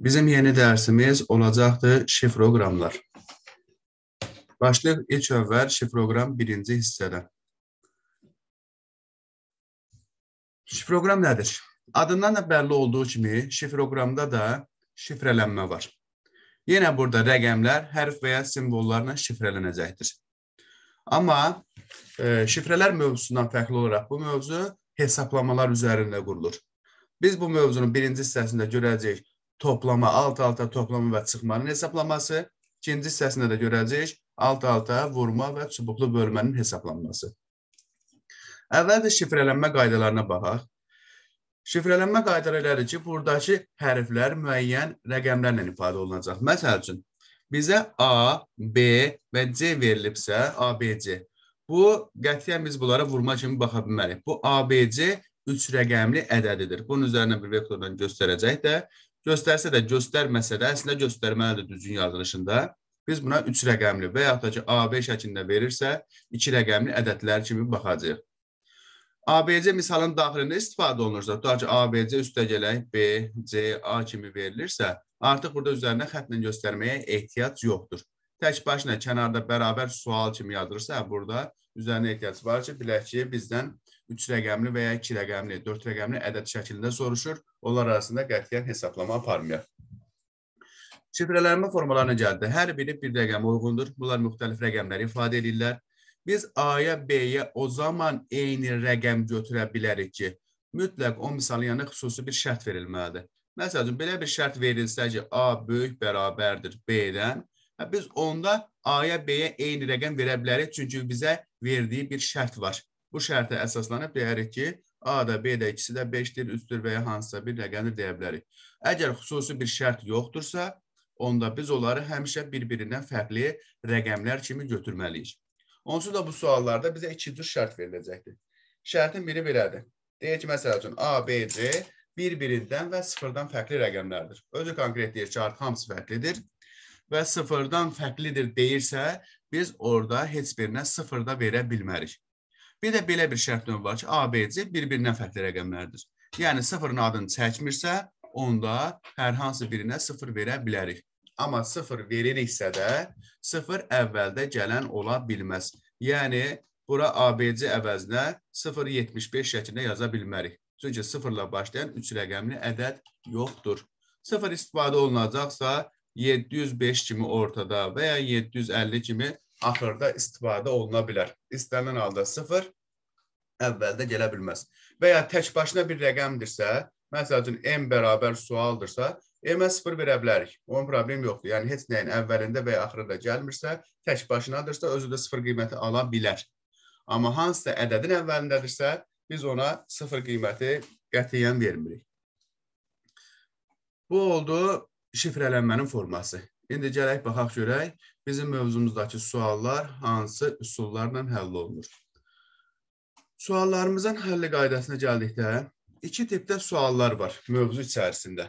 Bizim yeni dərsimiz olacaqdır şifroqramlar. Başlıq ilk əvvəl şifroqram birinci hissədə. Şifroqram nədir? Adından da bəlli olduğu kimi şifroqramda da şifrələnmə var. Yenə burada rəqəmlər hərf və ya simvollarla şifrələnəcəkdir. Amma e, şifrələr mövzusundan fərqli olaraq bu mövzu hesablamalar üzərində qurulur. Biz bu mövzunun birinci hissəsində görəcəyik toplama, alt-alta toplama və çıxmanın hesablaması. İkinci hissəsində də görəcəyik alt-alta vurma və çubuqlu bölmənin hesablanması. Əvvəlcə şifrələnmə qaydalarına baxaq. Şifrələnmə qaydaları elədir ki, buradakı hərflər müəyyən rəqəmlərlə ifadə olunacaq. Məsəl üçün, bizə A, B və C verilibsə, A, B, C. Bu, qətiyyən biz bunlara vurma kimi baxa bilmərik. Bu, A, B, C üç rəqəmli ədədidir. Bunun üzərinə bir vektordan göstərəcək də Göstərsə də, göstərməsə də, əslində göstərməlidir düzgün yazılışında. Biz buna 3 rəqəmli və yaxud da ki, AB şəklində verirsə, 2 rəqəmli ədədlər kimi baxacaq. ABC misalın daxilində istifadə olunursa, tutaq ki, ABC üstə gələk B, C, A kimi verilirsə, artıq burada üzərinə xətlə göstərməyə ehtiyac yoxdur. Tək başına kənarda bərabər sual kimi yazılırsa, hə, burada üzərinə ehtiyac var ki, bilək ki, bizdən üç rəqəmli və ya iki rəqəmli, dörd rəqəmli ədəd şəklində soruşur. Onlar arasında qətiyyən hesablama aparmayaq. Şifrələnmə formalarına gəldi. Hər biri bir rəqəmə uyğundur. Bunlar müxtəlif rəqəmləri ifadə edirlər. Biz A-ya, B-yə o zaman eyni rəqəm götürə bilərik ki, mütləq o misalıyana xüsusi bir şərt verilməlidir. Məsələn, belə bir şərt verilsə ki, A böyük bərabərdir B-dən, biz onda A-ya, B-yə eyni rəqəm verə bilərik, çünki bizə verdiyi bir şərt var. Bu şərtə əsaslanıb deyərik ki, A da B də ikisi də 5-dir, 3-dür və ya hansısa bir rəqəmdir deyə bilərik. Əgər xüsusi bir şərt yoxdursa, onda biz onları həmişə bir-birindən fərqli rəqəmlər kimi götürməliyik. Onsuz da bu suallarda bizə iki cür şərt veriləcəkdir. Şərtin biri belədir. Deyək ki, məsəl üçün A, B, C bir-birindən və sıfırdan fərqli rəqəmlərdir. Özü konkret deyir ki, artıq hamısı fərqlidir və sıfırdan fərqlidir deyirsə, biz orada heç birinə sıfırda verə bilmərik. Bir də belə bir şərt növü var ki, A, B, C bir-birindən fərqli rəqəmlərdir. Yəni sıfırın adını çəkmirsə, onda hər hansı birinə sıfır verə bilərik. Amma sıfır veririksə də, sıfır əvvəldə gələn ola bilməz. Yəni, bura ABC əvəzinə 0,75 şəklində yaza bilmərik. Çünki sıfırla başlayan 3 rəqəmli ədəd yoxdur. Sıfır istifadə olunacaqsa, 705 kimi ortada və ya 750 kimi axırda istifadə oluna bilər. İstənilən halda 0 əvvəldə gələ bilməz. Və ya tək başına bir rəqəmdirsə, məsəl üçün m bərabər sualdırsa, m-ə 0 verə bilərik. Onun problem yoxdur. Yəni heç nəyin əvvəlində və ya axırında gəlmirsə, tək başınadırsa özü də 0 qiyməti ala bilər. Amma hansısa ədədin əvvəlindədirsə, biz ona 0 qiyməti qətiyyən vermirik. Bu oldu şifrələnmənin forması. İndi gələk baxaq görək, bizim mövzumuzdakı suallar hansı üsullarla həll olunur? Suallarımızın həlli qaydasına gəldikdə, iki tipdə suallar var mövzu içərisində.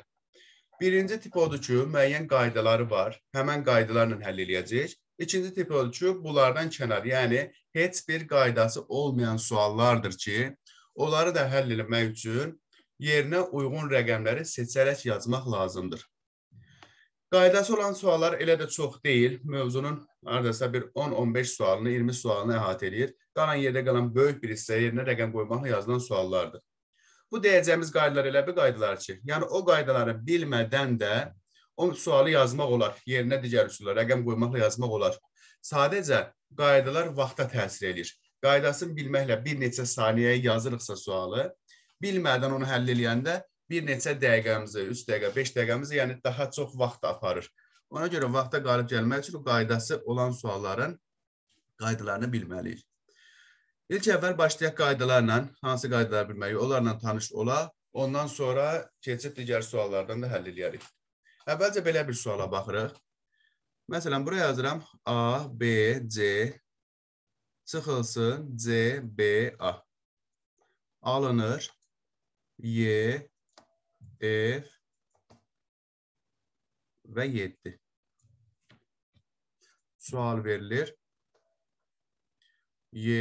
Birinci tip odur ki, müəyyən qaydaları var, həmən qaydalarla həll eləyəcək. İkinci tip odur ki, bunlardan kənar, yəni heç bir qaydası olmayan suallardır ki, onları da həll eləmək üçün yerinə uyğun rəqəmləri seçərək yazmaq lazımdır. Qaydası olan suallar elə də çox deyil. Mövzunun hardasa bir 10-15 sualını, 20 sualını əhatə eləyir. Qalan yerdə qalan böyük bir hissə yerinə rəqəm qoymaqla yazılan suallardır. Bu deyəcəyimiz qaydalar elə bir qaydalar ki, yəni o qaydaları bilmədən də o sualı yazmaq olar, yerinə digər üsulla rəqəm qoymaqla yazmaq olar. Sadəcə qaydalar vaxta təsir eləyir. Qaydasını bilməklə bir neçə saniyəyə yazırıqsa sualı, bilmədən onu həll eləyəndə bir neçə dəqiqəmizi, 3 dəqiqə, 5 dəqiqəmizi, yəni daha çox vaxt aparır. Ona görə vaxta qalib gəlmək üçün o qaydası olan sualların qaydalarını bilməliyik. İlk əvvəl başlayaq qaydalarla, hansı qaydaları bilməliyik, onlarla tanış olaq. Ondan sonra keçib digər suallardan da həll eləyərik. Əvvəlcə belə bir suala baxırıq. Məsələn, buraya yazıram A, B, C, çıxılsın C, B, A. Alınır Y, 1 və 7. Sual verilir. Y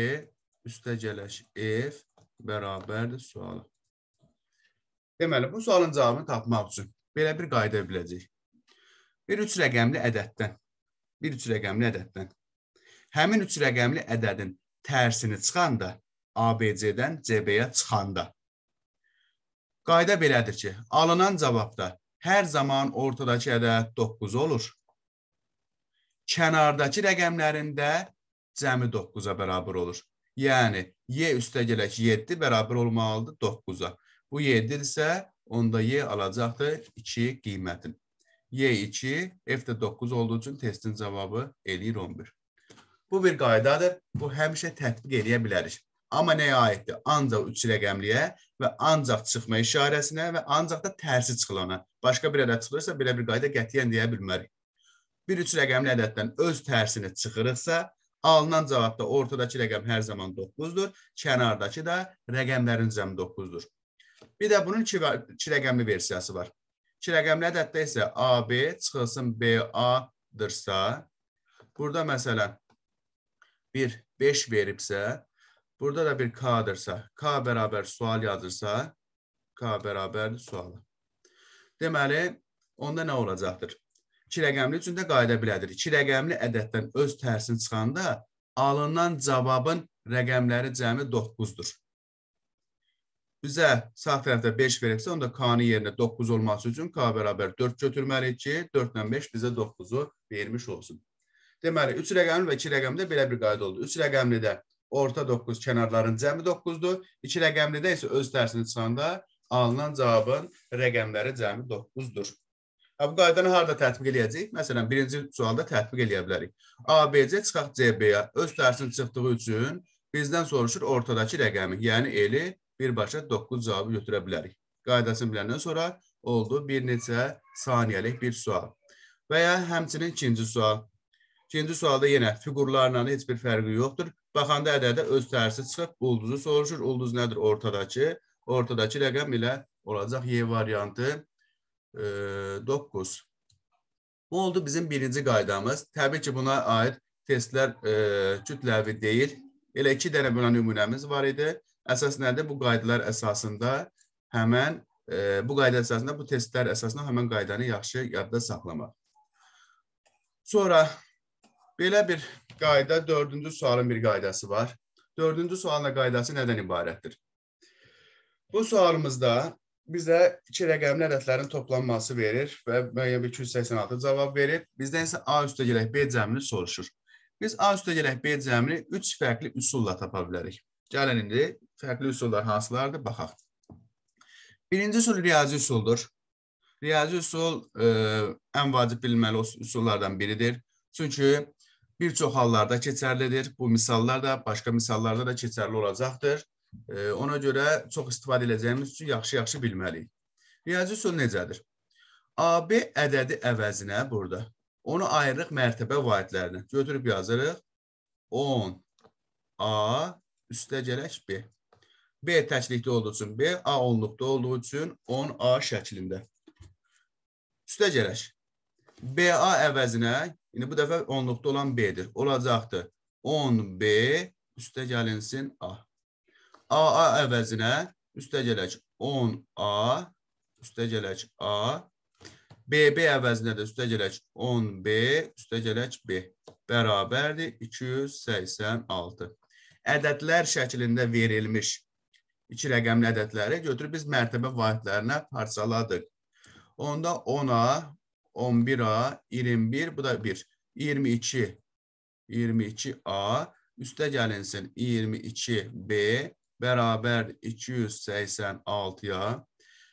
üstəgələş F bərabərdir sualı. Deməli, bu sualın cavabını tapmaq üçün belə bir qayda biləcək. Bir üç rəqəmli ədəddən, bir üç rəqəmli ədəddən, həmin üç rəqəmli ədədin tərsini çıxanda ABC-dən CB-yə çıxanda Qayda belədir ki, alınan cavabda hər zaman ortadakı ədəd 9 olur. Kənardakı rəqəmlərin də cəmi 9-a bərabər olur. Yəni, y üstəgələk 7 bərabər olmalıdır 9-a. Bu 7 isə onda y alacaqdır 2 qiymətin. y2, f də 9 olduğu üçün testin cavabı eləyir 11. Bu bir qaydadır. Bu həmişə tətbiq eləyə bilərik. Amma nəyə aiddir? Ancaq 3 rəqəmliyə və ancaq çıxma işarəsinə və ancaq da tərsi çıxılana. Başqa bir ədəd çıxırsa, belə bir qayda qətiyyən deyə bilmərik. Bir 3 rəqəmli ədəddən öz tərsini çıxırıqsa, alınan cavabda ortadakı rəqəm hər zaman 9-dur, kənardakı da rəqəmlərin cəmi 9-dur. Bir də bunun 2 rəqəmli versiyası var. 2 rəqəmli ədəddə isə AB çıxılsın BA-dırsa, burada məsələn 1 5 veribsə, Burada da bir K'dırsa, K bərabər sual yazırsa, K bərabər sual. Deməli, onda nə olacaqdır? 2 rəqəmli üçün də qayda belədir. 2 rəqəmli ədəddən öz tərsini çıxanda alınan cavabın rəqəmləri cəmi 9-dur. Bizə sağ tərəfdə 5 veribsə, onda K-nın yerinə 9 olması üçün K bərabər 4 götürməliyik ki, 4 ilə 5 bizə 9-u vermiş olsun. Deməli, 3 rəqəmli və 2 rəqəmli də belə bir qayda oldu. 3 rəqəmli də orta 9, kənarların cəmi 9-dur. 2 rəqəmlidə isə öz tərsini çıxanda alınan cavabın rəqəmləri cəmi 9-dur. Bu qaydanı harada tətbiq eləyəcəyik? Məsələn, birinci sualda tətbiq eləyə bilərik. ABC çıxaq CB-yə öz tərsini çıxdığı üçün bizdən soruşur ortadakı rəqəmi, yəni eli birbaşa 9 cavabı götürə bilərik. Qaydasını biləndən sonra oldu bir neçə saniyəlik bir sual. Və ya həmçinin ikinci sual. İkinci sualda yenə fiqurlarla heç bir fərqi yoxdur. Baxanda ədədə öz tərsi çıxıb ulduzu soruşur. Ulduz nədir? Ortadakı. Ortadakı rəqəm ilə olacaq Y variantı 9. E, Bu oldu bizim birinci qaydamız. Təbii ki, buna aid testlər e, kütləvi deyil. Elə iki dənə belə nümunəmiz var idi. Əsas nədir? Bu qaydalar əsasında həmən e, bu qayda əsasında bu testlər əsasında həmən qaydanı yaxşı yadda saxlamaq. Sonra Belə bir qayda dördüncü sualın bir qaydası var. Dördüncü sualın qaydası nədən ibarətdir? Bu sualımızda bizə iki rəqəmli ədədlərin toplanması verir və müəyyən bir 286 cavab verir. Bizdən isə A üstə gələk B cəmini soruşur. Biz A üstə gələk B cəmini üç fərqli üsulla tapa bilərik. Gəlin indi fərqli üsullar hansılardır? Baxaq. Birinci üsul riyazi üsuldur. Riyazi üsul ə, e, ən vacib bilməli üsullardan biridir. Çünki birçok hallarda keçerlidir. Bu misallar da başka misallarda da keçerli olacaktır. E, ona göre çok istifadə edəcəyimiz üçün yaxşı-yaxşı bilməliyik. Riyazi üsul necədir? AB ədədi əvəzinə burada. Onu ayırırıq mərtəbə vaidlərinə. Götürüb yazırıq. 10 A üstə gələk B. B təklikdə olduğu üçün B, A onluqda olduğu üçün 10A şəklində. Üstə gələk. BA əvəzinə İndi bu dəfə onluqda olan B-dir. Olacaqdır. 10B üstə gəlinsin A. AA əvəzinə üstə gələk 10A, üstə gələk A. BB əvəzinə də üstə gələk 10B, üstə gələk B. Bərabərdir 286. Ədədlər şəklində verilmiş iki rəqəmli ədədləri götürüb biz mərtəbə vahidlərinə parçaladıq. Onda 10A, 11A, 21 bu da 1. 22, 22A. Üste gelinsin 22B beraber 286'ya.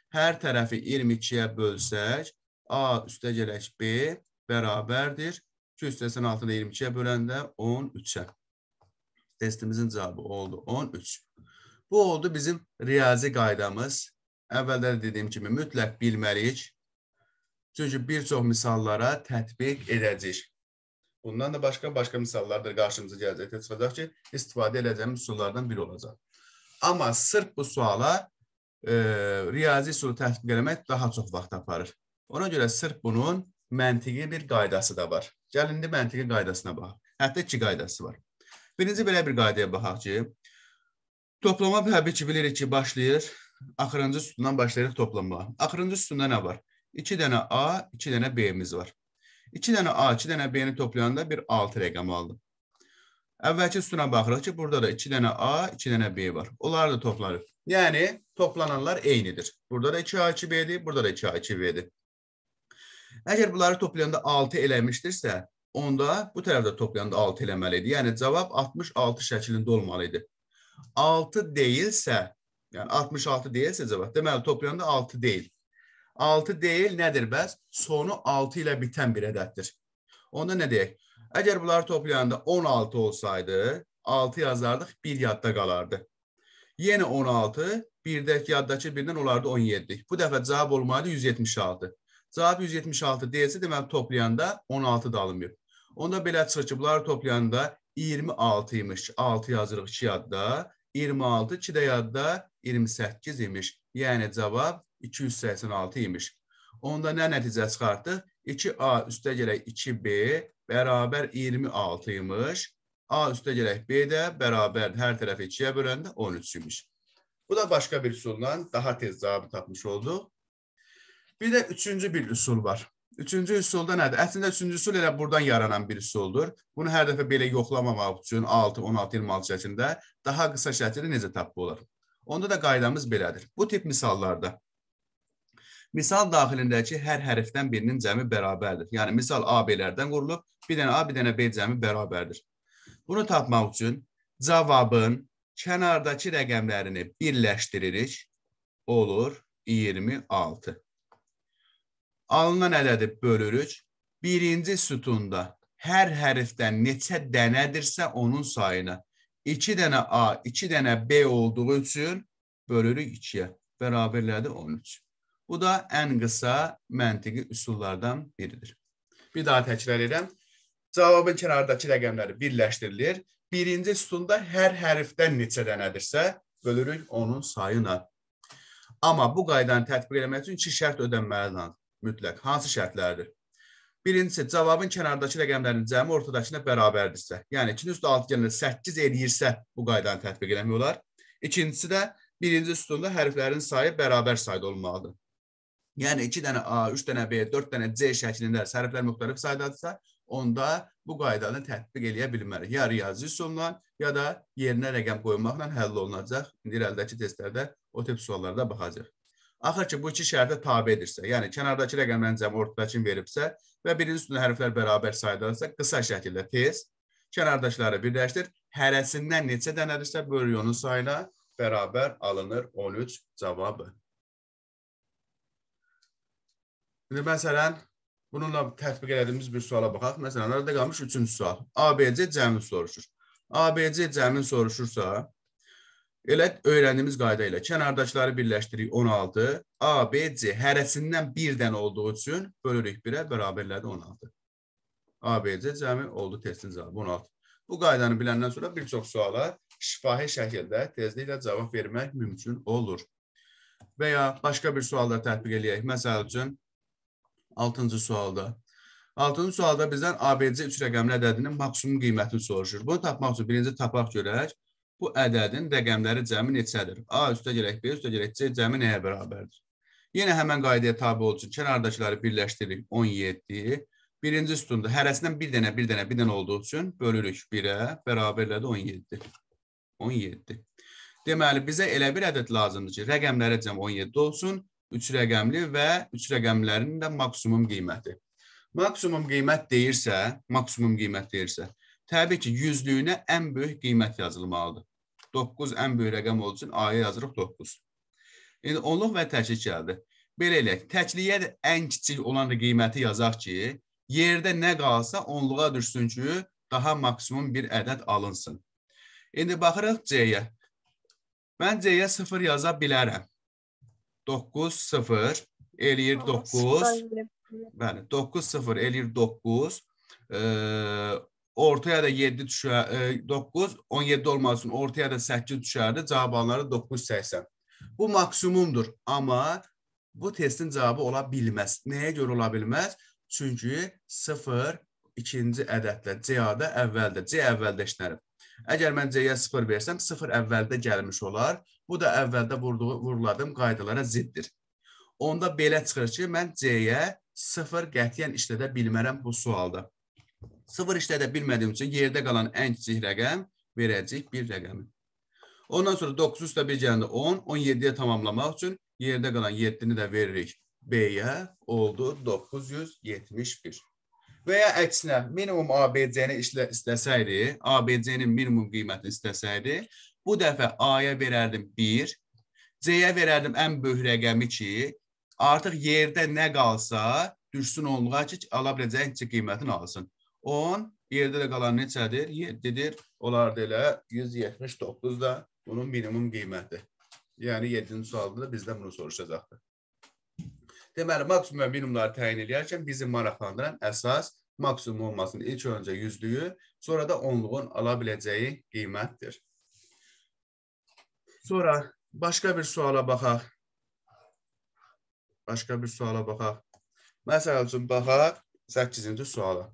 Her tarafı 22'ye bölsek A üste gelək B beraberdir. 2 22'ye bölen de 13'e. Testimizin cevabı oldu 13. Bu oldu bizim riyazi qaydamız. Əvvəldə dediğim gibi mütləq bilməliyik. Çünki bir çox misallara tətbiq edəcəyik. Bundan da başqa-başqa misallar da qarşımıza gələcək. Təsəvvür ki, istifadə edəcəyimiz üsullardan biri olacaq. Amma sırf bu suala e, riyazi üsulu tətbiq etmək daha çox vaxt aparır. Ona görə sırf bunun məntiqi bir qaydası da var. Gəlin indi məntiqi qaydasına baxaq. Hətta iki qaydası var. Birinci belə bir qaydaya baxaq ki, toplama təbii ki bilirik ki başlayır, axırıncı sütundan başlayırıq toplamağa. Axırıncı sütunda nə var? 2 dənə A, 2 dənə B-miz var. 2 dənə A, 2 dənə B-ni toplayanda bir 6 rəqəm aldım. Əvvəlki sütuna baxırıq ki, burada da 2 dənə A, 2 dənə B var. Onları da toplarıq. Yəni, toplananlar eynidir. Burada da 2A, 2B-dir, burada da 2A, 2B-dir. Əgər bunları toplayanda 6 eləmişdirsə, onda bu tərəfdə toplayanda 6 eləməli idi. Yəni, cavab 66 şəklində olmalı idi. 6 deyilsə, yəni 66 deyilsə cavab, deməli toplayanda 6 deyil. 6 deyil, nədir bəs? Sonu 6 ilə bitən bir ədəddir. Onda nə deyək? Əgər bunları toplayanda 16 olsaydı, 6 yazardıq, 1 yadda qalardı. Yenə 16, birdəki yaddakı birdən olardı 17. Bu dəfə cavab olmalı 176. Cavab 176 deyilsə, deməli toplayanda 16 da alınmıyor. Onda belə çıxır ki, bunları toplayanda 26 imiş. 6 yazırıq 2 yadda, 26, 2 də yadda 28 imiş. Yəni cavab 286 imiş. Onda nə nəticə çıxartdıq? 2A üstə gələk 2B bərabər 26 imiş. A üstə gələk B də bərabər hər tərəfi 2-yə böləndə 13 imiş. Bu da başqa bir üsulla daha tez cavabı tapmış olduq. Bir də üçüncü bir üsul var. Üçüncü üsulda nədir? Əslində üçüncü üsul elə buradan yaranan bir üsuldur. Bunu hər dəfə belə yoxlamamaq üçün 6, 16, 26 şəklində daha qısa şəkildə necə tapı olar? Onda da qaydamız belədir. Bu tip misallarda misal daxilindəki hər hərfdən birinin cəmi bərabərdir. Yəni misal A-B-lərdən qurulub, bir dənə A, bir dənə B cəmi bərabərdir. Bunu tapmaq üçün cavabın kənardakı rəqəmlərini birləşdiririk. Olur 26. Alınan ədədi bölürük. Birinci sütunda hər hərfdən neçə dənədirsə onun sayını. 2 dənə A, 2 dənə B olduğu üçün bölürük 2-yə. Bərabərlədi 13. Bu da ən qısa məntiqi üsullardan biridir. Bir daha təkrar edirəm. Cavabın kənardakı rəqəmləri birləşdirilir. Birinci sütunda hər hərfdən neçə dənədirsə, bölürük onun sayına. Amma bu qaydanı tətbiq etmək üçün iki şərt ödənməli lazımdır. Mütləq hansı şərtlərdir? Birincisi, cavabın kənardakı rəqəmlərin cəmi ortadakına bərabərdirsə, yəni 2-nin üstü 6 gəlinə 8 eləyirsə bu qaydanı tətbiq eləmək olar. İkincisi də birinci sütunda hərflərin sayı bərabər sayda olmalıdır. Yəni 2 dənə A, 3 dənə B, 4 dənə C şəklində sərflər müxtəlif saydadırsa, onda bu qaydanı tətbiq eləyə bilmərik. Ya riyazi üsulla, ya da yerinə rəqəm qoymaqla həll olunacaq. İndi irəlidəki testlərdə o tip suallarda baxacaq. Axır ki, bu iki şərtə tabedirsə, yəni kənardakı rəqəmlərin cəmi ortadakını veribsə və birinin üstündə hərflər bərabər sayılırsa, qısa şəkildə tez kənardaşları birləşdir. Hərəsindən neçə dənədirsə bölüyonun sayına bərabər alınır 13 cavabı. İndi məsələn, bununla tətbiq elədiyimiz bir suala baxaq. Məsələn, arada qalmış üçüncü sual. ABC cəmini soruşur. ABC cəmin soruşursa, Elə öyrəndiyimiz qayda ilə kənardakıları birləşdiririk 16. A, B, C hərəsindən bir dənə olduğu üçün bölürük 1-ə, bərabərləri 16. A, B, C cəmi oldu testin cavabı 16. Bu qaydanı biləndən sonra bir çox suala şifahi şəkildə tezliklə cavab vermək mümkün olur. Və ya başqa bir sualda tətbiq eləyək. Məsəl üçün, 6-cı sualda. 6-cı sualda bizdən ABC üç rəqəmli ədədinin maksimum qiymətini soruşur. Bunu tapmaq üçün birinci tapaq görək. Bu ədədin rəqəmləri cəmi neçədir? A üstə gələk B üstə gələk C cəmi nəyə bərabərdir? Yenə həmən qaydaya tabi olsun. Kənardakıları birləşdiririk 17. Birinci sütunda hərəsindən bir dənə, bir dənə, bir dənə olduğu üçün bölürük 1-ə, bərabərlədi 17. 17. Deməli, bizə elə bir ədəd lazımdır ki, rəqəmləri cəm 17 olsun üç rəqəmli və üç rəqəmlərinin də maksimum qiyməti. Maksimum qiymət deyirsə, maksimum qiymət deyirsə, təbii ki, yüzlüyünə ən böyük qiymət yazılmalıdır. 9 ən böyük rəqəm olduğu üçün A-ya yazırıq 9. İndi onluq və təklik gəldi. Belə eləyək, təkliyə də ən kiçik olan da qiyməti yazaq ki, yerdə nə qalsa onluğa düşsün ki, daha maksimum bir ədəd alınsın. İndi baxırıq C-yə. Mən C-yə 0 yaza bilərəm. 9 0 eləyir 9. Bəli, 9 0 eləyir 9. E, ortaya da 7 düşər, e, 9 17 olması üçün ortaya da 8 düşərdi. Cavab alanları 980. Bu maksimumdur, amma bu testin cavabı ola bilməz. Nəyə görə ola bilməz? Çünki 0 ikinci ədədlə C-də əvvəldə, C əvvəldə işlənib. Əgər mən C-yə 0 versəm, 0 əvvəldə gəlmiş olar Bu da əvvəldə vurduğu, vuruladığım qaydalara ziddir. Onda belə çıxır ki, mən C-yə 0 qətiyyən işlədə bilmərəm bu sualda. 0 işlədə bilmədiyim üçün yerdə qalan ən kiçik rəqəm verəcək bir rəqəmi. Ondan sonra 9 üstə 1 gələndə 10, 17-yə tamamlamaq üçün yerdə qalan 7-ni də veririk B-yə, oldu 971. Və ya əksinə minimum ABC-ni işlə istəsəydi, ABC-nin minimum qiymətini istəsəydi, Bu dəfə A-ya verərdim 1, C-yə verərdim ən böyük rəqəmi 2. Artıq yerdə nə qalsa, düşsün onluğa ki, ala biləcəyin ki, qiymətini alsın. 10, yerdə də qalan neçədir? 7-dir. Onlar da elə 179 da bunun minimum qiymətidir. Yəni 7-ci sualda da bizdən bunu soruşacaqdır. Deməli, maksimum və minimumları təyin edərkən bizi maraqlandıran əsas maksimum olmasının ilk öncə yüzlüyü, sonra da onluğun ala biləcəyi qiymətdir. Sonra başqa bir suala baxaq. Başqa bir suala baxaq. Məsəl üçün baxaq 8-ci suala.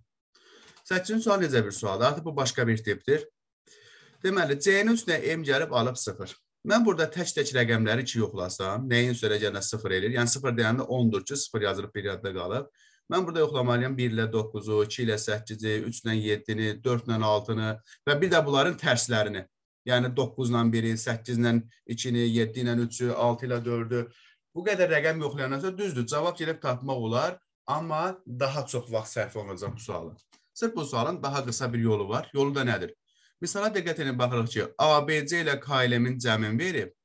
8-ci sual necə bir sualdır? Artıq bu başqa bir tipdir. Deməli, C-nin üstünə M gəlib alıb 0. Mən burada tək-tək rəqəmləri ki yoxlasam, nəyin üstə gələn 0 eləyir. Yəni 0 deyəndə 10-dur ki, 0 yazılıb bir yadda qalıb. Mən burada yoxlamalıyam 1 ilə 9-u, 2 ilə 8-i, 3 ilə 7-ni, 4 ilə 6-nı və bir də bunların tərslərini. Yəni 9 ilə 1-i, 8 ilə 2-ni, 7 ilə 3-ü, 6 ilə 4-ü. Bu qədər rəqəm yoxlayandan sonra düzdür, cavab gəlib tapmaq olar, amma daha çox vaxt sərf olunacaq bu suala. Sırf bu sualın daha qısa bir yolu var. Yolu da nədir? Misala diqqət edin baxırıq ki, ABC ilə KLM-in cəmin verib.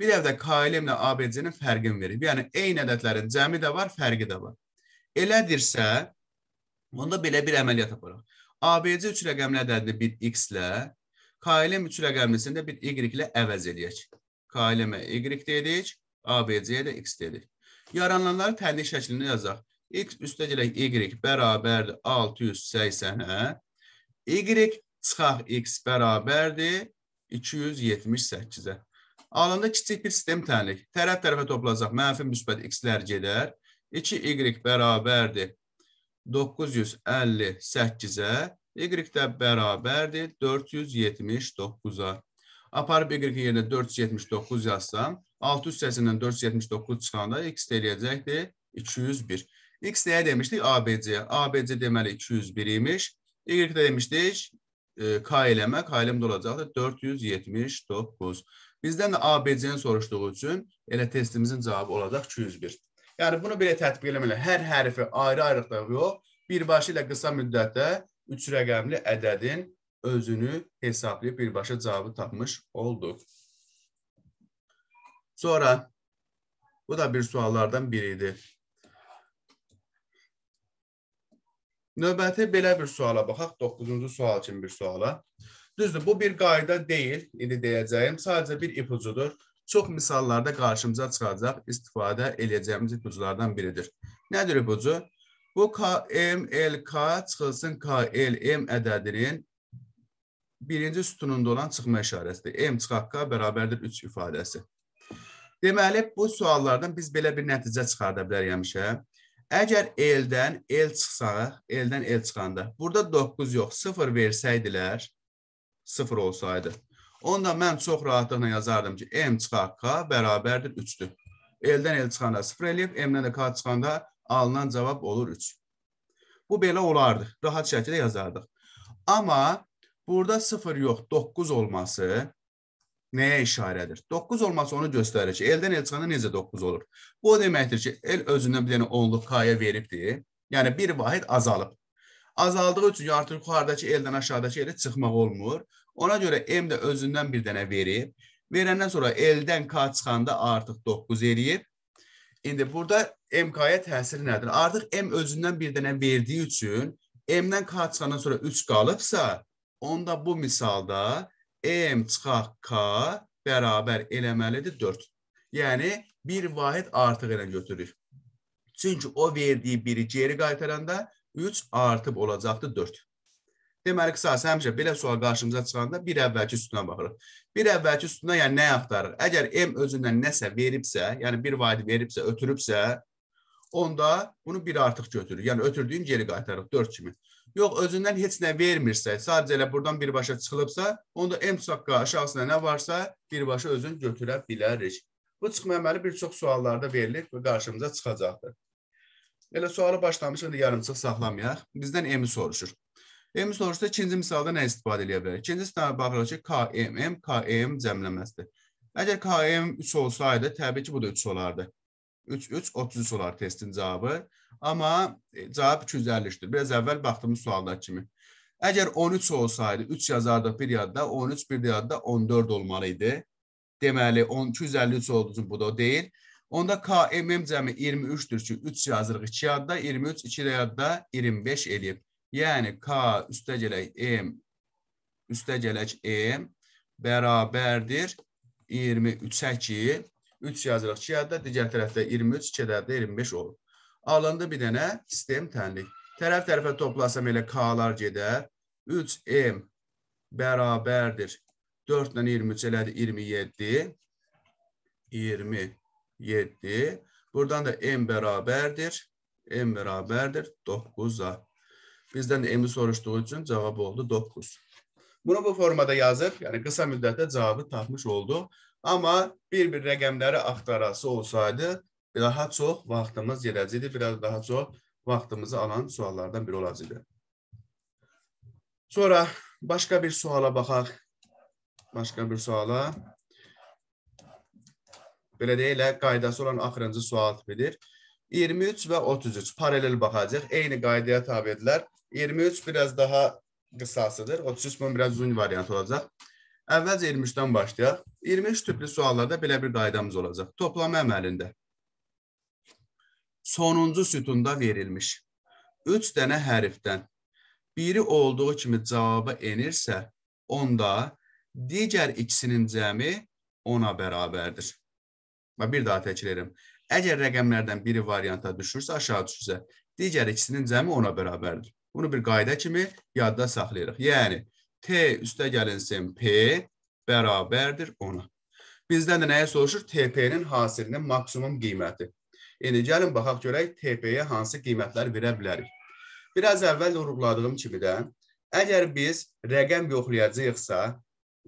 Bir dəfə KLM ilə ABC-nin fərqini verib. Yəni eyni ədədlərin cəmi də var, fərqi də var. Elədirsə, onda belə bir əməliyyat aparaq. ABC üç rəqəmli ədədini bir x ilə, K ilə mütləq əmrisində bir y ilə əvəz eləyək. K iləmə y dedik, ABC-yə də x dedik. Yarananları tənlik şəklində yazaq. x üstə gələk y bərabərdir 680-ə. Hə? y çıxaq x bərabərdir 278-ə. Alında kiçik bir sistem tənlik. Tərəf tərəfə toplasaq mənfi müsbət x-lər gedər. 2y bərabərdir 958-ə. Y də bərabərdir 479-a. Aparıb Y-in yerinə 479 yazsam, 680-dən 479 çıxanda X eləyəcəkdir 201. X nəyə demişdik? ABC. ABC deməli 201 imiş. Y də demişdik K eləmə, K eləmdə olacaqdır 479. Bizdən də ABC-ni soruşduğu üçün elə testimizin cavabı olacaq 201. Yəni bunu belə tətbiq eləməli. Hər hərfi ayrı-ayrılıqda yox, birbaşa ilə qısa müddətdə üç rəqəmli ədədin özünü hesablayıb birbaşa cavabı tapmış olduq. Sonra bu da bir suallardan biri idi. Növbəti belə bir suala baxaq, 9-cu sual kimi bir suala. Düzdür, bu bir qayda deyil, indi deyəcəyim, sadəcə bir ipucudur. Çox misallarda qarşımıza çıxacaq, istifadə edəcəyimiz ipuculardan biridir. Nədir ipucu? Bu KMLK çıxılsın KLM ədədinin birinci sütununda olan çıxma işarəsidir. M çıxaq K bərabərdir 3 ifadəsi. Deməli, bu suallardan biz belə bir nəticə çıxarda bilərik həmişə. Əgər eldən el çıxsaq, eldən el çıxanda, burada 9 yox, 0 versəydilər, 0 olsaydı, onda mən çox rahatlıqla yazardım ki, M çıxaq K bərabərdir 3-dür. Eldən el çıxanda 0 eləyib, M-dən də K çıxanda alınan cavab olur 3. Bu belə olardı. Rahat şəkildə yazardıq. Amma burada 0 yox, 9 olması nəyə işarədir? 9 olması onu göstərir ki, eldən el çıxanda necə 9 olur? Bu deməkdir ki, el özündən bir dənə onluq kaya veribdir. Yəni bir vahid azalıb. Azaldığı üçün artıq yuxarıdakı eldən aşağıdakı elə çıxmaq olmur. Ona görə M də özündən bir dənə verib. Verəndən sonra eldən K çıxanda artıq 9 eləyib. İndi burada MK-ya təsiri nədir? Artıq M özündən bir dənə verdiyi üçün M-dən K çıxandan sonra 3 qalıbsa, onda bu misalda M çıxaq K bərabər eləməlidir 4. Yəni, bir vahid artıq ilə götürürük. Çünki o verdiyi biri geri qaytaranda 3 artıb olacaqdı 4. Deməli, qısası həmişə belə sual qarşımıza çıxanda bir əvvəlki sütuna baxırıq. Bir əvvəlki sütuna yəni nə axtarır? Əgər M özündən nəsə veribsə, yəni bir vahid veribsə, ötürübsə, onda bunu bir artıq götürür. Yəni ötürdüyün geri qaytarır 4 kimi. Yox özündən heç nə vermirsə, sadəcə elə buradan birbaşa çıxılıbsa, onda M saqqa aşağısına nə varsa birbaşa özün götürə bilərik. Bu çıxma əməli bir çox suallarda verilir və qarşımıza çıxacaqdır. Elə sualı başlamışıq, yarımçıq saxlamayaq. Bizdən M-i soruşur. M-i soruşsa ikinci misalda nə istifadə edə bilərik? İkinci sınava baxırıq ki, KMM, KM e cəmləməsidir. Əgər KM e 3 olsaydı, təbii ki, bu da 3 olardı. 3-30 solar testin cavabı. Amma cavab 250-dir. Biraz əvvəl baxdığımız suallar kimi. Əgər 13 olsaydı, 3 yazardıq bir yadda, 13 bir yadda 14 olmalı idi. Deməli, 253 olduğu üçün bu da deyil. Onda KMM cəmi 23-dür ki, 3 yazırıq 2 yadda, 23, 2 yadda 25 eləyib. Yəni, K üstə gələk M, üstə gələk M bərabərdir 23-ə ki, 3 yazırıq 2 ədəd, digər tərəfdə 23, 2 ədəddə 25 olur. Alındı bir dənə sistem tənlik. Tərəf-tərəfə toplasam elə K-lar gedər. 3M bərabərdir. 4 ilə 23 elədir 27. 27. Buradan da M bərabərdir. M bərabərdir 9-a. Bizdən M-i soruşduğu üçün cavab oldu 9. Bunu bu formada yazıb, yəni qısa müddətdə cavabı tapmış olduq. Amma bir-bir rəqəmləri axtarası olsaydı, daha çox vaxtımız gedəcəkdi, biraz daha çox vaxtımızı alan suallardan biri olacaqdı. Sonra başqa bir suala baxaq. Başqa bir suala. Belə deyilə, qaydası olan axırıncı sual tipidir. 23 və 33 paralel baxacaq. Eyni qaydaya tabidirlər. 23 biraz daha qısasıdır. 33 bunun biraz uzun variant olacaq. Əvvəlcə 23-dən başlayaq. 23 tipli suallarda belə bir qaydamız olacaq. Toplama əməlində sonuncu sütunda verilmiş 3 dənə hərfdən biri olduğu kimi cavaba enirsə, onda digər ikisinin cəmi 10-a bərabərdir. Və bir daha təkrar edirəm. Əgər rəqəmlərdən biri varianta düşürsə, aşağı düşürsə, digər ikisinin cəmi 10-a bərabərdir. Bunu bir qayda kimi yadda saxlayırıq. Yəni, T üstə gəlinsin P, bərabərdir ona. Bizdən də nəyə soruşur? TP-nin hasilinin maksimum qiyməti. İndi gəlin baxaq görək TP-yə hansı qiymətlər verə bilərik. Biraz əvvəl vurğuladığım kimi də əgər biz rəqəm yoxlayacağıqsa,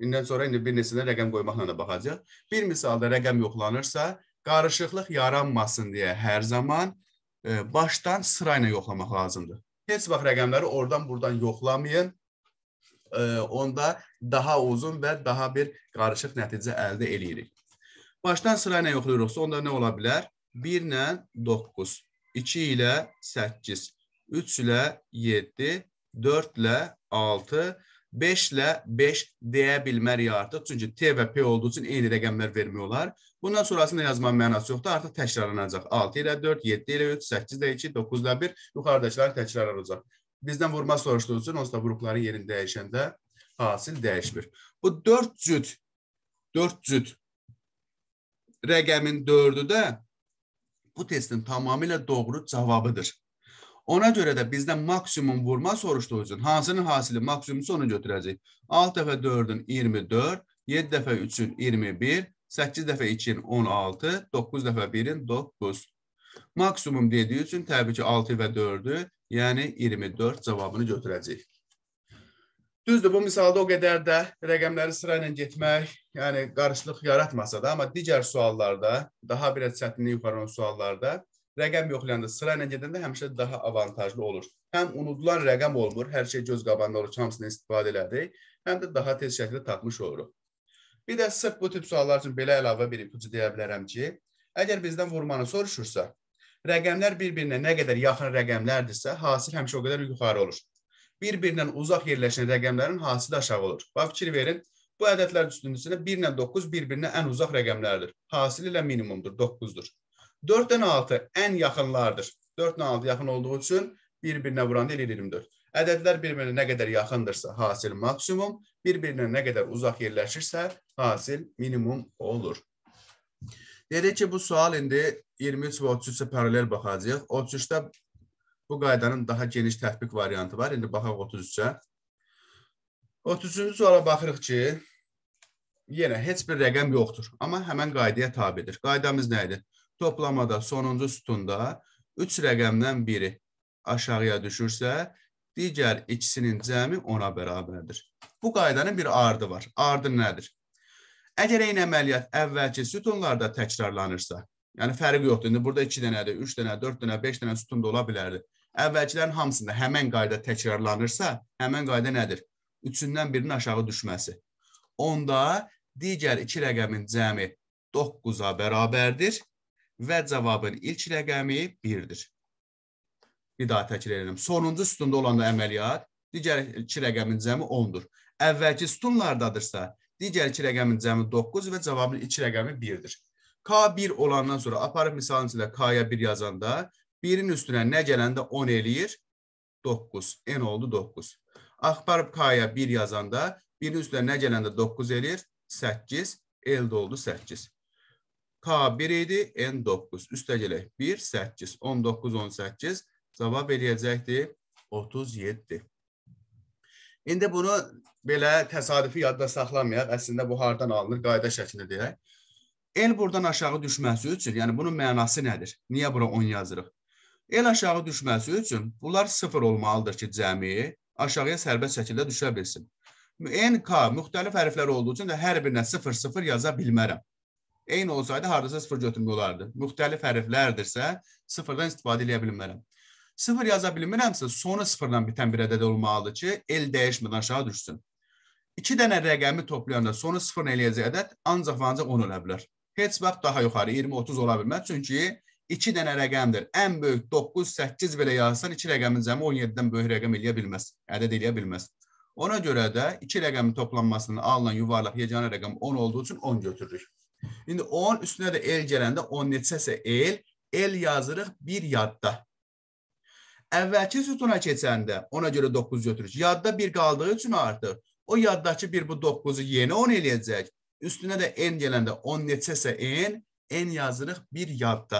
indən sonra indi bir neçədən rəqəm qoymaqla da baxacağıq. Bir misalda rəqəm yoxlanırsa, qarışıqlıq yaranmasın deyə hər zaman e, başdan sırayla yoxlamaq lazımdır. Heç vaxt rəqəmləri oradan buradan yoxlamayın onda daha uzun və daha bir qarışıq nəticə əldə eləyirik. Başdan sırayla yoxlayırıqsa, onda nə ola bilər? 1 ilə 9, 2 ilə 8, 3 ilə 7, 4 ilə 6, 5 ilə 5 deyə bilmərik artıq. Çünki T və P olduğu üçün eyni rəqəmlər vermək olar. Bundan sonrasında yazmanın mənası yoxdur. Artıq təkrarlanacaq. 6 ilə 4, 7 ilə 3, 8 ilə 2, 9 ilə 1 yuxarıdakılar təkrarlanacaq bizdən vurma soruşduğu üçün onsuz da vuruqların yerini dəyişəndə hasil dəyişmir. Bu 4 cüt 4 cüt rəqəmin 4-ü də bu testin tamamilə doğru cavabıdır. Ona görə də bizdən maksimum vurma soruşduğu üçün hansının hasili maksimum sonu götürəcək. 6 dəfə 4-ün 24, 7 dəfə 3-ün 21, 8 dəfə 2-nin 16, 9 dəfə 1-in 9. Maksimum dediyi üçün təbii ki 6 və 4-ü Yəni 24 cavabını götürəcəyik. Düzdür, bu misalda o qədər də rəqəmləri sırayla getmək, yəni qarışlıq yaratmasa da, amma digər suallarda, daha bir çətinlik yuxarı olan suallarda rəqəm yoxlayanda yəni sırayla gedəndə həmişə daha avantajlı olur. Həm unudulan rəqəm olmur, hər şey göz qabağında olur, hamısını istifadə elədik, həm də daha tez şəkildə tapmış oluruq. Bir də sırf bu tip suallar üçün belə əlavə bir ipucu deyə bilərəm ki, əgər bizdən vurmanı soruşursa, Rəqəmlər bir-birinə nə qədər yaxın rəqəmlərdirsə, hasil həmişə o qədər yuxarı olur. Bir-birindən uzaq yerləşən rəqəmlərin hasili aşağı olur. Bax fikir verin. Bu ədədlər üstündə 1 ilə 9 bir-birinə ən uzaq rəqəmlərdir. Hasil ilə minimumdur, 9-dur. 4 ilə 6 ən yaxınlardır. 4 ilə 6 yaxın olduğu üçün bir-birinə vuranda eləyir 24. Ədədlər bir-birinə nə qədər yaxındırsa, hasil maksimum, bir-birinə nə qədər uzaq yerləşirsə, hasil minimum olur. Dedik ki, bu sual indi 23 və 33-ə paralel baxacağıq. 33-də bu qaydanın daha geniş tətbiq variantı var. İndi baxaq 33-ə. 33-cü suala baxırıq ki, yenə heç bir rəqəm yoxdur, amma həmən qaydaya tabidir. Qaydamız nə idi? Toplamada sonuncu sütunda 3 rəqəmdən biri aşağıya düşürsə, digər ikisinin cəmi 10-a bərabərdir. Bu qaydanın bir ardı var. Ardı nədir? Əgər eyni əməliyyat əvvəlki sütunlarda təkrarlanırsa, yəni fərqi yoxdur. İndi burada 2 dənədir, 3 dənə, 4 dənə, 5 dənə sütun da ola bilərdi. Əvvəlkilərin hamısında həmin qayda təkrarlanırsa, həmin qayda nədir? Üçündən birinin aşağı düşməsi. Onda digər iki rəqəmin cəmi 9-a bərabərdir və cavabın ilk rəqəmi 1-dir. Bir daha təkrar edirəm. Sonuncu sütunda olan əməliyyat digər iki rəqəmin cəmi 10-dur. Əvvəlki sütunlardadırsa, digər iki rəqəmin cəmi 9 və cavabın iki rəqəmi 1-dir. K 1 olandan sonra aparıb misalın içində K-ya 1 yazanda 1-in üstünə nə gələndə 10 eləyir? 9. N oldu 9. Aparıb K-ya 1 yazanda 1-in üstünə nə gələndə 9 eləyir? 8. L-də oldu 8. K1 idi, N9. Üstə gələk 1, 8, 19, 18. Cavab eləyəcəkdir 37. İndi bunu belə təsadüfi yadda saxlamayaq, əslində bu hardan alınır, qayda şəklində deyək. El buradan aşağı düşməsi üçün, yəni bunun mənası nədir? Niyə bura 10 yazırıq? El aşağı düşməsi üçün bunlar 0 olmalıdır ki, cəmi aşağıya sərbəst şəkildə düşə bilsin. NK müxtəlif hərflər olduğu üçün də hər birinə 0-0 yaza bilmərəm. Eyni olsaydı hardasa 0 götürmək olardı. Müxtəlif hərflərdirsə 0-dan istifadə edə bilmərəm. 0 yaza bilmirəmsə sonu 0-dan bitən bir ədəd olmalıdır ki, el dəyişmədən aşağı düşsün. İki dənə rəqəmi toplayanda sonu sıfırın eləyəcəyi ədəd ancaq və ancaq 10 ola bilər. Heç vaxt daha yuxarı 20-30 ola bilməz. Çünki iki dənə rəqəmdir. Ən böyük 9, 8 belə yazsan iki rəqəmin cəmi 17-dən böyük rəqəm eləyə bilməz. Ədəd eləyə bilməz. Ona görə də iki rəqəmin toplanmasının alınan yuvarlaq yeganə rəqəm 10 olduğu üçün 10 götürürük. İndi 10 üstünə də el gələndə 10 neçəsə el, el yazırıq bir yadda. Əvvəlki sütuna keçəndə ona görə 9 götürürük. Yadda bir qaldığı üçün artıq O yaddakı bir bu 9-u yeni 10 eləyəcək. Üstünə də n gələndə 10 neçəsə n, n yazırıq bir yadda.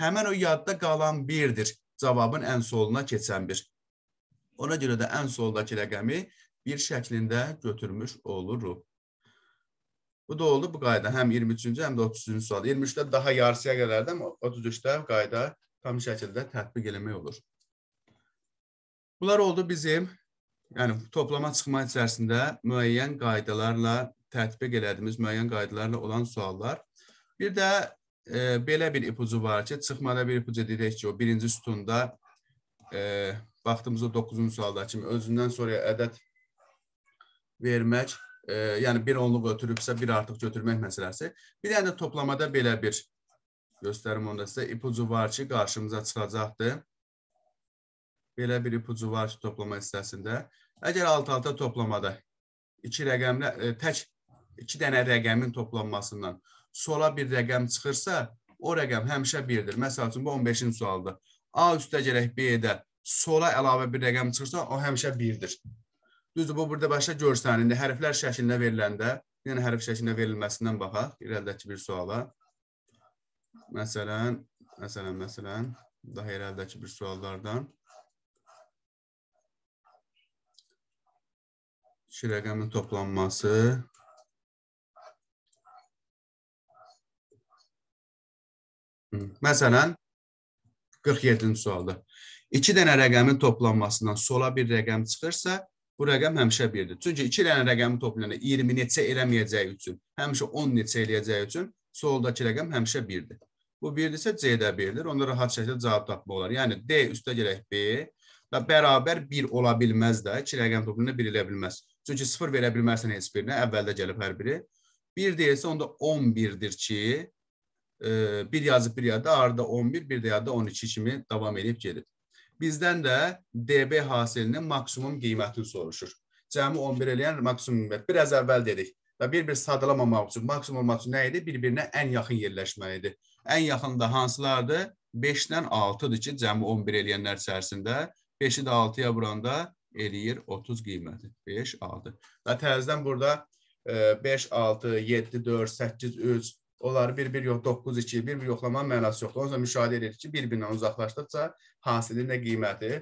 Həmən o yadda qalan 1-dir. Cavabın ən soluna keçən 1. Ona görə də ən soldakı rəqəmi 1 şəklində götürmüş oluruq. Bu da oldu bu qayda. Həm 23-cü, həm də 33-cü sual. 23-də daha yarısıya qədərdə, 33-də qayda tam şəkildə tətbiq eləmək olur. Bunlar oldu bizim yəni toplama çıxma içərisində müəyyən qaydalarla tətbiq elədiyimiz müəyyən qaydalarla olan suallar. Bir də e, belə bir ipucu var ki, çıxmada bir ipucu deyirik ki, o birinci sütunda e, vaxtımızda 9-cu sualda kimi özündən sonra ədəd vermək, e, yəni bir onluq ötürübsə bir artıq götürmək məsələsi. Bir dənə toplamada belə bir göstərim onda sizə ipucu var ki, qarşımıza çıxacaqdır belə bir ipucu var toplama hissəsində. Əgər alt-alta toplamada iki rəqəmlə ə, e, tək iki dənə rəqəmin toplanmasından sola bir rəqəm çıxırsa, o rəqəm həmişə 1-dir. Məsəl üçün bu 15-ci sualdır. A üstə gərək B-də sola əlavə bir rəqəm çıxırsa, o həmişə 1-dir. Düzdür, bu burada başa görsənildi. Hərflər şəklində veriləndə, yəni hərf şəklində verilməsindən baxaq irəlidəki bir suala. Məsələn, məsələn, məsələn, daha irəlidəki bir suallardan. iki rəqəmin toplanması Məsələn, 47-ci sualda. İki dənə rəqəmin toplanmasından sola bir rəqəm çıxırsa, bu rəqəm həmişə 1-dir. Çünki iki dənə rəqəmi toplayanda 20 neçə eləməyəcəyi üçün, həmişə 10 neçə eləyəcəyi üçün soldakı rəqəm həmişə 1-dir. Bu 1-dirsə C-də 1-dir. Onda rahat şəkildə cavab tapmaq olar. Yəni D üstə gələk B və bərabər 1 ola bilməz də. İki rəqəm toplayanda 1 elə bilməz. Çünki sıfır verə bilməzsən heç birinə, əvvəldə gəlib hər biri. Bir deyilsə, onda 11-dir ki, e, bir yazıb bir yadda, arada 11, bir də yadda 12 kimi davam edib gedir. Bizdən də DB hasilinin maksimum qiymətini soruşur. Cəmi 11 eləyən maksimum qiymət. Biraz əvvəl dedik və bir-bir sadalamamaq üçün maksimum olmaq üçün nə idi? Bir-birinə ən yaxın yerləşməlidir. Ən yaxın da hansılardır? 5-dən 6-dır ki, cəmi 11 eləyənlər içərisində. 5-i də 6-ya vuranda eləyir 30 qiyməti. 5, 6. Və tərzidən burada 5, 6, 7, 4, 8, 3, onları bir-bir yox, 9, 2, bir-bir yoxlamanın mənası yoxdur. Onunla müşahidə edirik ki, bir-birindən uzaqlaşdıqca hasilin də qiyməti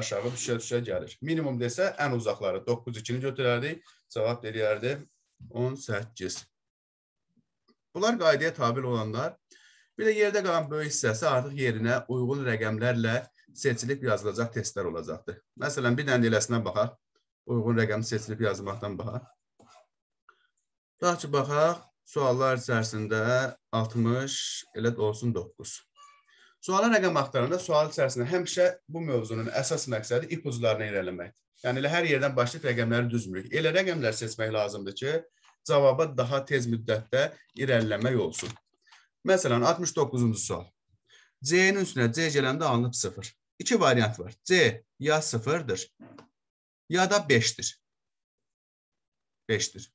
aşağı düşə-düşə gəlir. Minimum desə ən uzaqları 9, 2-ni götürərdik, cavab deyərdi 18. Bunlar qaydaya tabi olanlar. Bir də yerdə qalan böyük hissəsi artıq yerinə uyğun rəqəmlərlə seçilib yazılacaq testlər olacaqdır. Məsələn, bir dənə eləsinə baxaq. Uyğun rəqəm seçilib yazmaqdan baxaq. Daha ki, baxaq, suallar içərisində 60, elə olsun 9. Suala rəqəm axtaranda sual içərisində həmişə bu mövzunun əsas məqsədi ipuclarını irələməkdir. Yəni, elə hər yerdən başlayıb rəqəmləri düzmürük. Elə rəqəmlər seçmək lazımdır ki, cavaba daha tez müddətdə irəliləmək olsun. Məsələn, 69-cu sual. C-nin üstünə C gələndə alınıb 0. İki variant var. C ya sıfırdır ya da beştir. Beştir.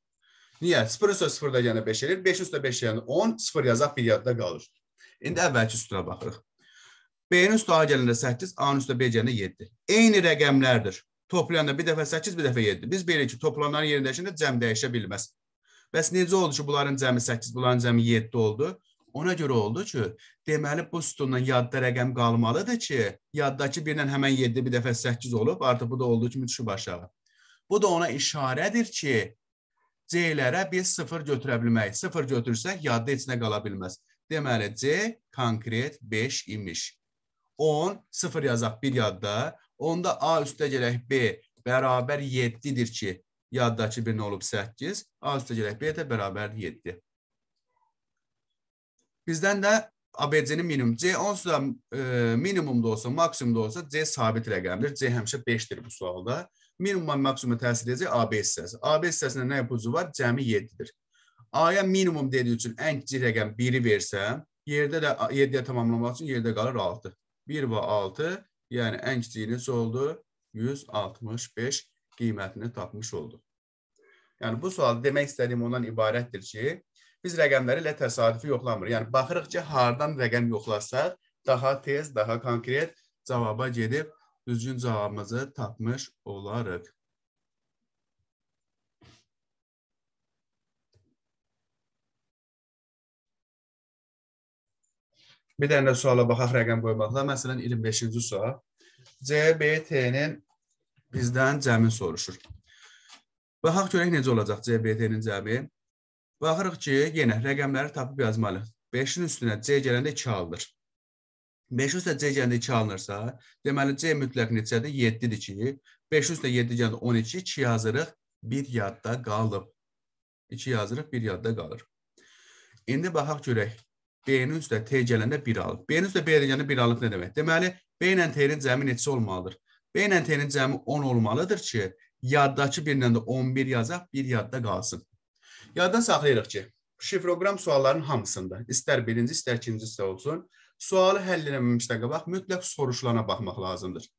Niyə? Sıfırın söz sıfırda yəni beş edir. Beş üstə beş yəni on. Sıfır yazaq bir yadda qalır. İndi əvvəlki üstünə baxırıq. B-nin üstü A gələndə 8, A-nın üstü B gələndə 7. Eyni rəqəmlərdir. Toplayanda bir dəfə 8, bir dəfə 7. Biz bilirik ki, toplananların yerindəkində cəm dəyişə bilməz. Bəs necə oldu ki, bunların cəmi 8, bunların cəmi 7 oldu? Ona görə oldu ki, deməli bu sütundan yadda rəqəm qalmalıdır ki, yaddakı birlə həmən 7 bir dəfə 8 olub, artıq bu da olduğu kimi düşüb aşağı. Bu da ona işarədir ki, C-lərə biz 0 götürə bilmək. 0 götürsək yadda içində qala bilməz. Deməli C konkret 5 imiş. 10 0 yazaq bir yadda, onda A üstə gələk B bərabər 7-dir ki, yaddakı 1 olub 8, A üstə gələk B də bərabər 7. Bizdən də ABC-nin minimum. C onsuz e, da e, minimumda olsa, maksimumda olsa C sabit rəqəmdir. C həmişə 5-dir bu sualda. Minimuma, maksimuma təsir edəcək AB hissəsi. AB hissəsində nə ipucu var? Cəmi 7-dir. A-ya minimum dediyi üçün ən kiçik rəqəm 1-i versəm, yerdə də 7-yə tamamlamaq üçün yerdə qalır 6. 1 və 6, yəni ən kiçiyi necə oldu? 165 qiymətini tapmış oldu. Yəni bu sual demək istədiyim ondan ibarətdir ki, biz rəqəmləri elə təsadüfi yoxlamırıq. Yəni baxırıq ki, hardan rəqəm yoxlasaq daha tez, daha konkret cavaba gedib düzgün cavabımızı tapmış olarıq. Bir dənə suala baxaq rəqəm qoymaqla. Məsələn, 25-ci sual. CBT-nin bizdən cəmi soruşur. Baxaq görək necə olacaq CBT-nin cəmi. Baxırıq ki, yenə rəqəmləri tapıb yazmalıyıq. 5-in üstünə C gələndə 2 alınır. 5 üstə C gələndə 2 alınırsa, deməli C mütləq neçədir? 7-dir ki, 5 üstə 7 gələndə 12, 2 yazırıq, 1 yadda qalıb. 2 yazırıq, 1 yadda qalır. İndi baxaq görək. B-nin üstə T gələndə 1 alıb. B-nin üstə B gələndə 1 alıb nə demək? Deməli, B ilə T-nin cəmi neçə olmalıdır? B ilə T-nin cəmi 10 olmalıdır ki, yaddakı 1-lə də 11 yazaq, 1 yadda qalsın. Yadda saxlayırıq ki, şifroqram sualların hamısında, istər birinci, istər ikincisi olsun, sualı həll eləməmişdə qabaq mütləq soruşulana baxmaq lazımdır.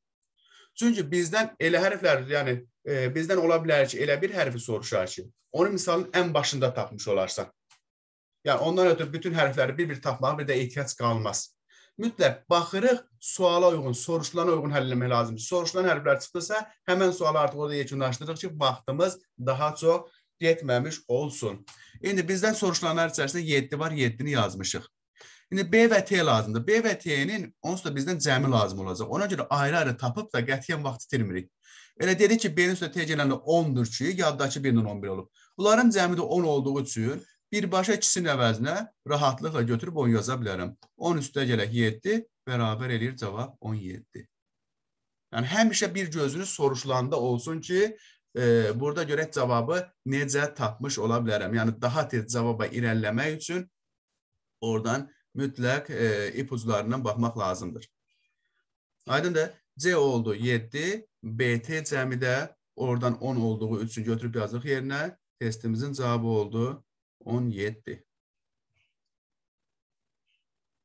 Çünki bizdən elə hərflər, yəni e, bizdən ola bilər ki, elə bir hərfi soruşar ki, onu misalın ən başında tapmış olarsan. Yəni ondan ötürü bütün hərfləri bir-bir tapmağa bir də ehtiyac qalmaz. Mütləq baxırıq, suala uyğun, soruşulana uyğun həll etmək lazımdır. Soruşulan hərflər çıxdısa, həmin sualı artıq orada yekunlaşdırırıq ki, vaxtımız daha çox getməmiş olsun. İndi bizdən soruşulanlar içərisində 7 var, 7-ni yazmışıq. İndi B və T lazımdır. B və T-nin onsuz da bizdən cəmi lazım olacaq. Ona görə ayrı-ayrı tapıb da qətiyyən vaxt itirmirik. Elə dedik ki, B-nin üstə T gələndə 10-dur ki, yaddakı 1-dən 11 olub. Bunların cəmi də 10 olduğu üçün birbaşa ikisinin əvəzinə rahatlıqla götürüb 10 yaza bilərəm. 10 üstə gələk 7 bərabər eləyir cavab 17. Yəni həmişə bir gözünüz soruşulanda olsun ki, e, burada görək cavabı necə tapmış ola bilərəm. Yəni, daha tez cavaba irəliləmək üçün oradan mütləq e, ipuclarından baxmaq lazımdır. Aydın da C oldu 7, BT cəmi də oradan 10 olduğu üçün götürüb yazdıq yerinə testimizin cavabı oldu 17.